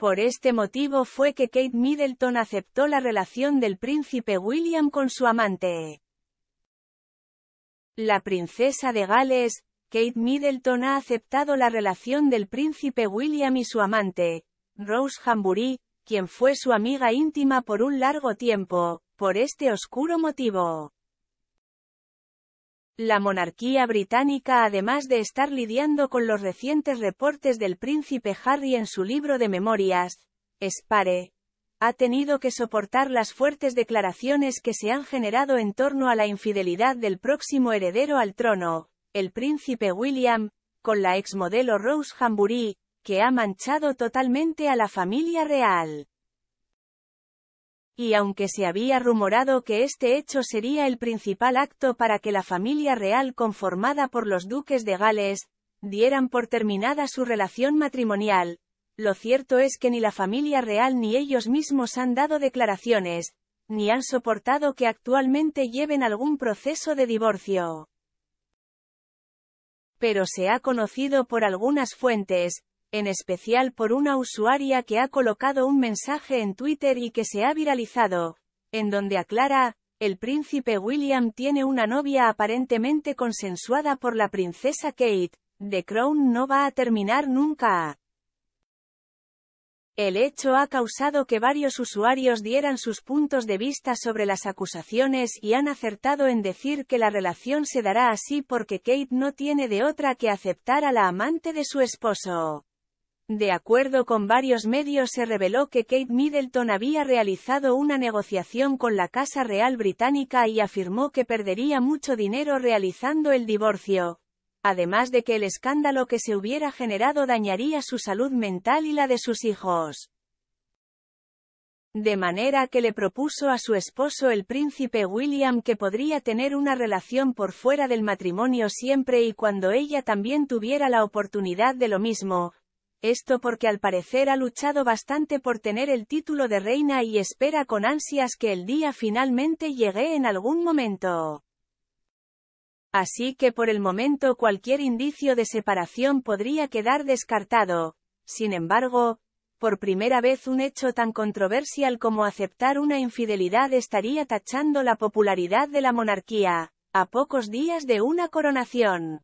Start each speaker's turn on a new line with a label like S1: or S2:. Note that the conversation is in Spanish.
S1: Por este motivo fue que Kate Middleton aceptó la relación del príncipe William con su amante. La princesa de Gales, Kate Middleton ha aceptado la relación del príncipe William y su amante, Rose Hambury, quien fue su amiga íntima por un largo tiempo, por este oscuro motivo. La monarquía británica además de estar lidiando con los recientes reportes del príncipe Harry en su libro de memorias, Spare, ha tenido que soportar las fuertes declaraciones que se han generado en torno a la infidelidad del próximo heredero al trono, el príncipe William, con la exmodelo Rose Hambury, que ha manchado totalmente a la familia real y aunque se había rumorado que este hecho sería el principal acto para que la familia real conformada por los duques de Gales, dieran por terminada su relación matrimonial, lo cierto es que ni la familia real ni ellos mismos han dado declaraciones, ni han soportado que actualmente lleven algún proceso de divorcio. Pero se ha conocido por algunas fuentes, en especial por una usuaria que ha colocado un mensaje en Twitter y que se ha viralizado, en donde aclara, el príncipe William tiene una novia aparentemente consensuada por la princesa Kate, The Crown no va a terminar nunca. El hecho ha causado que varios usuarios dieran sus puntos de vista sobre las acusaciones y han acertado en decir que la relación se dará así porque Kate no tiene de otra que aceptar a la amante de su esposo. De acuerdo con varios medios se reveló que Kate Middleton había realizado una negociación con la Casa Real Británica y afirmó que perdería mucho dinero realizando el divorcio. Además de que el escándalo que se hubiera generado dañaría su salud mental y la de sus hijos. De manera que le propuso a su esposo el príncipe William que podría tener una relación por fuera del matrimonio siempre y cuando ella también tuviera la oportunidad de lo mismo, esto porque al parecer ha luchado bastante por tener el título de reina y espera con ansias que el día finalmente llegue en algún momento. Así que por el momento cualquier indicio de separación podría quedar descartado. Sin embargo, por primera vez un hecho tan controversial como aceptar una infidelidad estaría tachando la popularidad de la monarquía, a pocos días de una coronación.